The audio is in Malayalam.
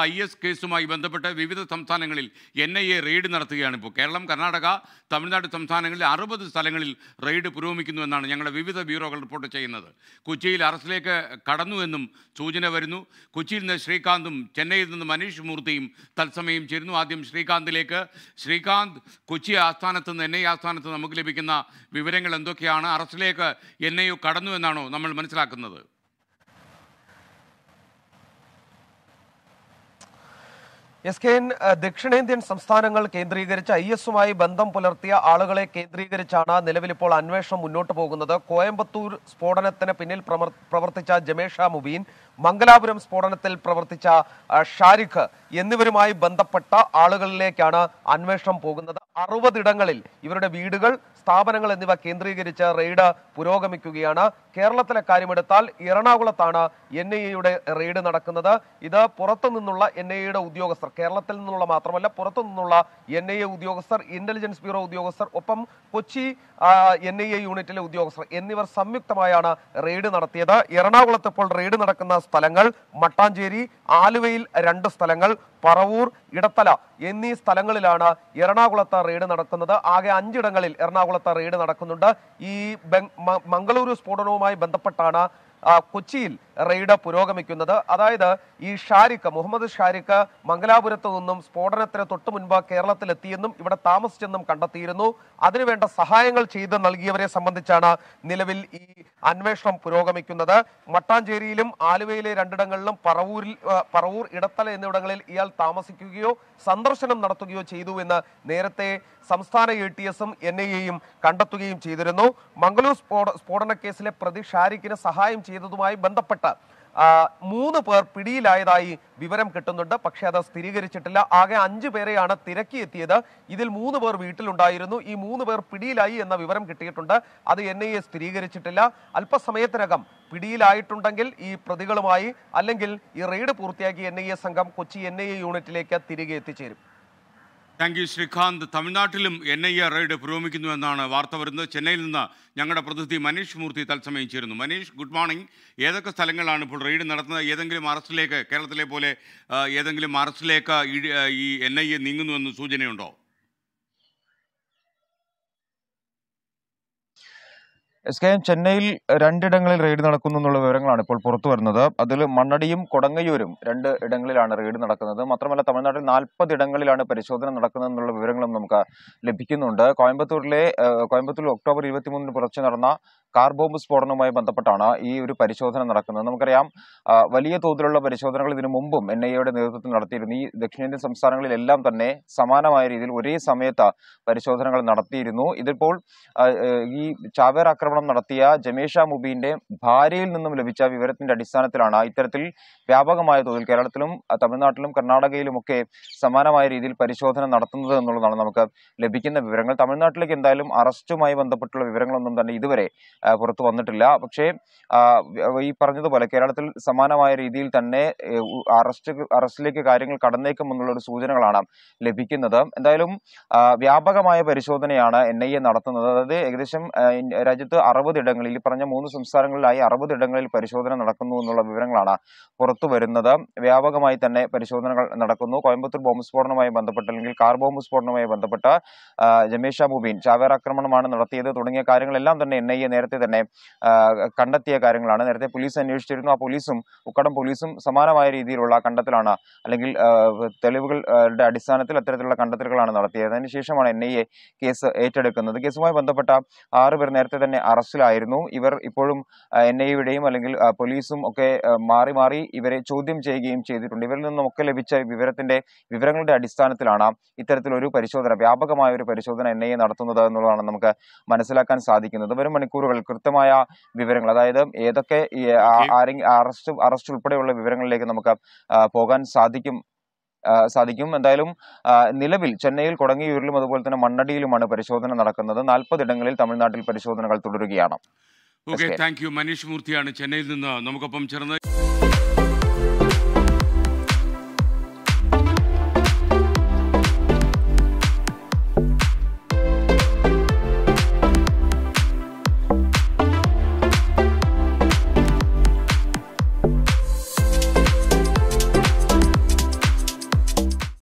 ഐ എസ് കേസുമായി ബന്ധപ്പെട്ട് വിവിധ സംസ്ഥാനങ്ങളിൽ എൻ ഐ എ റെയ്ഡ് നടത്തുകയാണ് ഇപ്പോൾ കേരളം കർണാടക തമിഴ്നാട് സംസ്ഥാനങ്ങളിൽ അറുപത് സ്ഥലങ്ങളിൽ റെയ്ഡ് പുരോഗമിക്കുന്നുവെന്നാണ് എന്നാണ് ഞങ്ങളുടെ വിവിധ ബ്യൂറോകൾ റിപ്പോർട്ട് ചെയ്യുന്നത് കൊച്ചിയിൽ അറസ്റ്റിലേക്ക് കടന്നുവെന്നും സൂചന വരുന്നു കൊച്ചിയിൽ നിന്ന് ശ്രീകാന്തും ചെന്നൈയിൽ നിന്ന് മനീഷ് മൂർത്തിയും തത്സമയം ചേരുന്നു ആദ്യം ശ്രീകാന്തിലേക്ക് ശ്രീകാന്ത് കൊച്ചി ആസ്ഥാനത്ത് നിന്ന് എൻ ഐ ആസ്ഥാനത്ത് നമുക്ക് ലഭിക്കുന്ന വിവരങ്ങൾ എന്തൊക്കെയാണ് അറസ്റ്റിലേക്ക് എൻ ഐ കടന്നു എന്നാണോ നമ്മൾ മനസ്സിലാക്കുന്നത് എസ് കെ എൻ ദക്ഷിണേന്ത്യൻ സംസ്ഥാനങ്ങൾ കേന്ദ്രീകരിച്ച് ഐ എസുമായി ബന്ധം പുലർത്തിയ ആളുകളെ കേന്ദ്രീകരിച്ചാണ് നിലവിലിപ്പോൾ അന്വേഷണം മുന്നോട്ട് പോകുന്നത് കോയമ്പത്തൂർ സ്ഫോടനത്തിന് പിന്നിൽ പ്രവർത്തിച്ച ജമേഷ മുബീൻ മംഗലാപുരം സ്ഫോടനത്തിൽ പ്രവർത്തിച്ച ഷാരിഖ് എന്നിവരുമായി ബന്ധപ്പെട്ട ആളുകളിലേക്കാണ് അന്വേഷണം പോകുന്നത് അറുപതിടങ്ങളിൽ ഇവരുടെ വീടുകൾ സ്ഥാപനങ്ങൾ എന്നിവ കേന്ദ്രീകരിച്ച് റെയ്ഡ് പുരോഗമിക്കുകയാണ് കേരളത്തിലെ കാര്യമെടുത്താൽ എറണാകുളത്താണ് എൻ ഐ എയുടെ റെയ്ഡ് നടക്കുന്നത് ഇത് പുറത്തു നിന്നുള്ള എൻ ഐ എയുടെ ഉദ്യോഗസ്ഥർ കേരളത്തിൽ നിന്നുള്ള മാത്രമല്ല പുറത്തു നിന്നുള്ള എൻ ഐ എ ഉദ്യോഗസ്ഥർ ഇന്റലിജൻസ് ബ്യൂറോ ഉദ്യോഗസ്ഥർ ഒപ്പം കൊച്ചി എൻ ഐ എ യൂണിറ്റിലെ ഉദ്യോഗസ്ഥർ എന്നിവർ സംയുക്തമായാണ് റെയ്ഡ് നടത്തിയത് എറണാകുളത്ത് ഇപ്പോൾ റെയ്ഡ് നടക്കുന്ന സ്ഥലങ്ങൾ മട്ടാഞ്ചേരി ആലുവയിൽ രണ്ട് സ്ഥലങ്ങൾ പറവൂർ ഇടത്തല എന്നീ സ്ഥലങ്ങളിലാണ് എറണാകുളത്ത് റെയ്ഡ് നടക്കുന്നത് ആകെ അഞ്ചിടങ്ങളിൽ എറണാകുളത്ത് റെയ്ഡ് നടക്കുന്നുണ്ട് ഈ മംഗളൂരു സ്ഫോടനവുമായി ബന്ധപ്പെട്ടാണ് കൊച്ചിയിൽ റെയ്ഡ് പുരോഗമിക്കുന്നത് അതായത് ഈ ഷാരിഖ് മുഹമ്മദ് ഷാരിഖ് മംഗലാപുരത്ത് നിന്നും സ്ഫോടനത്തിന് തൊട്ടു മുൻപ് കേരളത്തിലെത്തിയെന്നും ഇവിടെ താമസിച്ചെന്നും കണ്ടെത്തിയിരുന്നു അതിനുവേണ്ട സഹായങ്ങൾ ചെയ്ത് നൽകിയവരെ സംബന്ധിച്ചാണ് നിലവിൽ ഈ അന്വേഷണം പുരോഗമിക്കുന്നത് മട്ടാഞ്ചേരിയിലും ആലുവയിലെ രണ്ടിടങ്ങളിലും പറവൂരിൽ പറവൂർ ഇടത്തല എന്നിവിടങ്ങളിൽ ഇയാൾ താമസിക്കുകയോ സന്ദർശനം നടത്തുകയോ ചെയ്തു എന്ന് നേരത്തെ സംസ്ഥാന എ ടി എസും എൻ ഐ എയും കണ്ടെത്തുകയും ചെയ്തിരുന്നു മംഗലൂർ സ്ഫോടന കേസിലെ പ്രതി ഷാരിഖിന് സഹായം ചെയ്തതുമായി ബന്ധപ്പെട്ട മൂന്ന് പേർ പിടിയിലായതായി വിവരം കിട്ടുന്നുണ്ട് പക്ഷെ അത് സ്ഥിരീകരിച്ചിട്ടില്ല ആകെ അഞ്ചു പേരെയാണ് തിരക്കിയെത്തിയത് ഇതിൽ മൂന്ന് പേർ വീട്ടിലുണ്ടായിരുന്നു ഈ മൂന്ന് പേർ പിടിയിലായി എന്ന വിവരം കിട്ടിയിട്ടുണ്ട് അത് എൻ ഐ എ സ്ഥിരീകരിച്ചിട്ടില്ല അല്പസമയത്തിനകം പിടിയിലായിട്ടുണ്ടെങ്കിൽ ഈ പ്രതികളുമായി അല്ലെങ്കിൽ ഈ റെയ്ഡ് പൂർത്തിയാക്കി എൻ സംഘം കൊച്ചി എൻ യൂണിറ്റിലേക്ക് തിരികെ എത്തിച്ചേരും താങ്ക് യു ശ്രീകാന്ത് തമിഴ്നാട്ടിലും എൻ ഐ എ റെയ്ഡ് പുരോഗമിക്കുന്നുവെന്നാണ് വാർത്ത വരുന്നത് ചെന്നൈയിൽ നിന്ന് ഞങ്ങളുടെ പ്രതിനിധി മനീഷ് മൂർത്തി തത്സമയം ചേരുന്നു മനീഷ് ഗുഡ് മോർണിംഗ് ഏതൊക്കെ സ്ഥലങ്ങളാണ് ഇപ്പോൾ റെയ്ഡ് നടത്തുന്നത് ഏതെങ്കിലും അറസ്റ്റിലേക്ക് കേരളത്തിലെ പോലെ ഏതെങ്കിലും അറസ്റ്റിലേക്ക് ഈ എൻ ഐ എ നീങ്ങുന്നുവെന്ന് സൂചനയുണ്ടോ എസ് കെ എം ചെന്നൈയിൽ രണ്ടിടങ്ങളിൽ റെയ്ഡ് നടക്കുന്നു എന്നുള്ള വിവരങ്ങളാണ് ഇപ്പോൾ പുറത്തു വരുന്നത് അതിൽ മണ്ണടിയും കൊടങ്ങയൂരും രണ്ട് ഇടങ്ങളിലാണ് റെയ്ഡ് നടക്കുന്നത് മാത്രമല്ല തമിഴ്നാട്ടിൽ നാൽപ്പത് ഇടങ്ങളിലാണ് പരിശോധന നടക്കുന്നത് എന്നുള്ള വിവരങ്ങളും നമുക്ക് ലഭിക്കുന്നുണ്ട് കോയമ്പത്തൂരിലെ കോയമ്പത്തൂരിൽ ഒക്ടോബർ ഇരുപത്തിമൂന്നിന് പുറത്ത് നടന്ന കാർ ബോംബ് സ്ഫോടനവുമായി ബന്ധപ്പെട്ടാണ് ഈ ഒരു പരിശോധന നടക്കുന്നത് നമുക്കറിയാം വലിയ തോതിലുള്ള പരിശോധനകൾ ഇതിനു മുമ്പും എൻ ഐ എയുടെ നേതൃത്വത്തിൽ നടത്തിയിരുന്നു ഈ ദക്ഷിണേന്ത്യൻ സംസ്ഥാനങ്ങളിലെല്ലാം തന്നെ സമാനമായ രീതിയിൽ ഒരേ സമയത്ത് പരിശോധനകൾ നടത്തിയിരുന്നു ഇതിപ്പോൾ ഈ ചാവേർ ആക്രമണം നടത്തിയ ജമേഷ മുബീന്റെ ഭാര്യയിൽ നിന്നും ലഭിച്ച വിവരത്തിന്റെ അടിസ്ഥാനത്തിലാണ് ഇത്തരത്തിൽ വ്യാപകമായ തോതിൽ കേരളത്തിലും തമിഴ്നാട്ടിലും കർണാടകയിലുമൊക്കെ സമാനമായ രീതിയിൽ പരിശോധന നടത്തുന്നത് എന്നുള്ളതാണ് നമുക്ക് ലഭിക്കുന്ന വിവരങ്ങൾ തമിഴ്നാട്ടിലേക്ക് എന്തായാലും അറസ്റ്റുമായി ബന്ധപ്പെട്ടുള്ള വിവരങ്ങളൊന്നും തന്നെ ഇതുവരെ പുറത്തു വന്നിട്ടില്ല പക്ഷേ ഈ പറഞ്ഞതുപോലെ കേരളത്തിൽ സമാനമായ രീതിയിൽ തന്നെ അറസ്റ്റ് അറസ്റ്റിലേക്ക് കാര്യങ്ങൾ കടന്നേക്കും എന്നുള്ള ഒരു സൂചനകളാണ് ലഭിക്കുന്നത് എന്തായാലും വ്യാപകമായ പരിശോധനയാണ് എൻ ഐ എ നടത്തുന്നത് അതായത് ഏകദേശം രാജ്യത്ത് അറുപത് ഇടങ്ങളിൽ പറഞ്ഞ മൂന്ന് സംസ്ഥാനങ്ങളിലായി അറുപത് ഇടങ്ങളിൽ പരിശോധന നടക്കുന്നു എന്നുള്ള വിവരങ്ങളാണ് പുറത്തു വരുന്നത് വ്യാപകമായി തന്നെ പരിശോധനകൾ നടക്കുന്നു കോയമ്പത്തൂർ ബോംബ് സ്ഫോടനവുമായി ബന്ധപ്പെട്ട് അല്ലെങ്കിൽ കാർ ബോംബ് സ്ഫോടനവുമായി ബന്ധപ്പെട്ട് ജമേഷ മുബീൻ ചാവേറാക്രമണമാണ് ആക്രമണമാണ് നടത്തിയത് തുടങ്ങിയ കാര്യങ്ങളെല്ലാം തന്നെ എൻ ഐ എ നേരത്തെ തന്നെ കണ്ടെത്തിയ കാര്യങ്ങളാണ് നേരത്തെ പോലീസ് അന്വേഷിച്ചിരുന്നു ആ പോലീസും ഉക്കടം പോലീസും സമാനമായ രീതിയിലുള്ള കണ്ടെത്തലാണ് അല്ലെങ്കിൽ തെളിവുകളുടെ അടിസ്ഥാനത്തിൽ അത്തരത്തിലുള്ള കണ്ടെത്തലുകളാണ് നടത്തിയത് അതിനുശേഷമാണ് എൻ ഐ എ കേസ് ഏറ്റെടുക്കുന്നത് കേസുമായി ബന്ധപ്പെട്ട ആറുപേർ നേരത്തെ തന്നെ അറസ്റ്റിലായിരുന്നു ഇവർ ഇപ്പോഴും എൻ ഐ എയുടെയും അല്ലെങ്കിൽ പോലീസും ഒക്കെ മാറി മാറി ഇവരെ ചോദ്യം ചെയ്യുകയും ചെയ്തിട്ടുണ്ട് ഇവരിൽ നിന്നൊക്കെ ലഭിച്ച വിവരത്തിന്റെ വിവരങ്ങളുടെ അടിസ്ഥാനത്തിലാണ് ഇത്തരത്തിലൊരു പരിശോധന വ്യാപകമായ ഒരു പരിശോധന എൻ ഐ എ നടത്തുന്നത് എന്നുള്ളതാണ് നമുക്ക് മനസ്സിലാക്കാൻ സാധിക്കുന്നത് വരും മണിക്കൂറുകൾ കൃത്യമായ വിവരങ്ങൾ അതായത് ഏതൊക്കെ ആരെങ്കിലും അറസ്റ്റ് അറസ്റ്റ് ഉൾപ്പെടെയുള്ള വിവരങ്ങളിലേക്ക് നമുക്ക് പോകാൻ സാധിക്കും സാധിക്കും എന്തായാലും നിലവിൽ ചെന്നൈയിൽ കൊടങ്ങിയൂരിലും അതുപോലെ തന്നെ മണ്ണടിയിലുമാണ് പരിശോധന നടക്കുന്നത് നാൽപ്പതിടങ്ങളിൽ തമിഴ്നാട്ടിൽ പരിശോധനകൾ തുടരുകയാണ് ഓക്കെ താങ്ക് യു മനീഷ് മൂർത്തിയാണ് ചെന്നൈയിൽ നിന്ന് നമുക്കൊപ്പം ചേർന്ന്